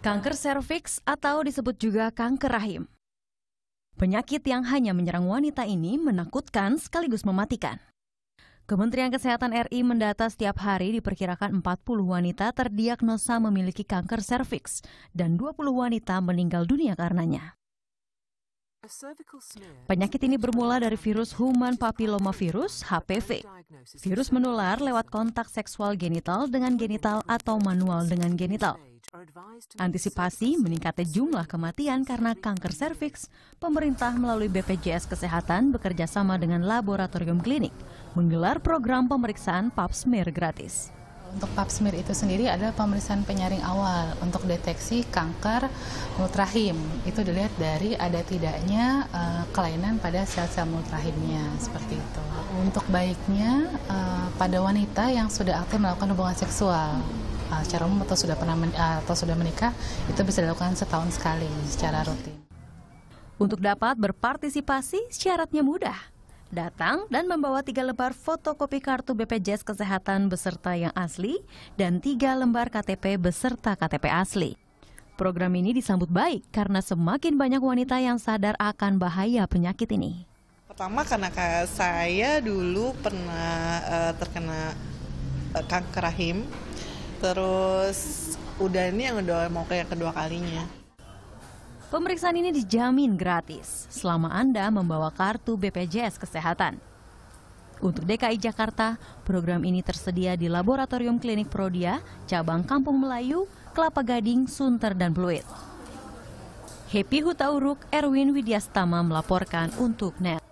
Kanker serviks atau disebut juga kanker rahim. Penyakit yang hanya menyerang wanita ini menakutkan sekaligus mematikan. Kementerian Kesehatan RI mendata setiap hari diperkirakan 40 wanita terdiagnosa memiliki kanker serviks dan 20 wanita meninggal dunia karenanya. Penyakit ini bermula dari virus human papilloma virus (HPV). Virus menular lewat kontak seksual genital dengan genital atau manual dengan genital. Antisipasi meningkatnya jumlah kematian karena kanker serviks, pemerintah melalui BPJS Kesehatan bekerja sama dengan laboratorium klinik menggelar program pemeriksaan pap smear gratis. Untuk pap smear itu sendiri adalah pemeriksaan penyaring awal untuk deteksi kanker multrahim. Itu dilihat dari ada tidaknya uh, kelainan pada sel-sel multrahimnya seperti itu. Untuk baiknya uh, pada wanita yang sudah aktif melakukan hubungan seksual uh, secara umum atau sudah pernah men, ah, atau sudah menikah itu bisa dilakukan setahun sekali secara rutin. Untuk dapat berpartisipasi syaratnya mudah. Datang dan membawa tiga lembar fotokopi kartu BPJS Kesehatan beserta yang asli dan tiga lembar KTP beserta KTP asli. Program ini disambut baik karena semakin banyak wanita yang sadar akan bahaya penyakit ini. Pertama karena saya dulu pernah uh, terkena uh, kanker rahim Terus udah ini yang udah mau kayak kedua kalinya. Pemeriksaan ini dijamin gratis selama Anda membawa kartu BPJS Kesehatan. Untuk DKI Jakarta, program ini tersedia di Laboratorium Klinik Prodia, Cabang Kampung Melayu, Kelapa Gading, Sunter, dan Pluit. Happy Hutauruk, Erwin Widiastama melaporkan untuk NET.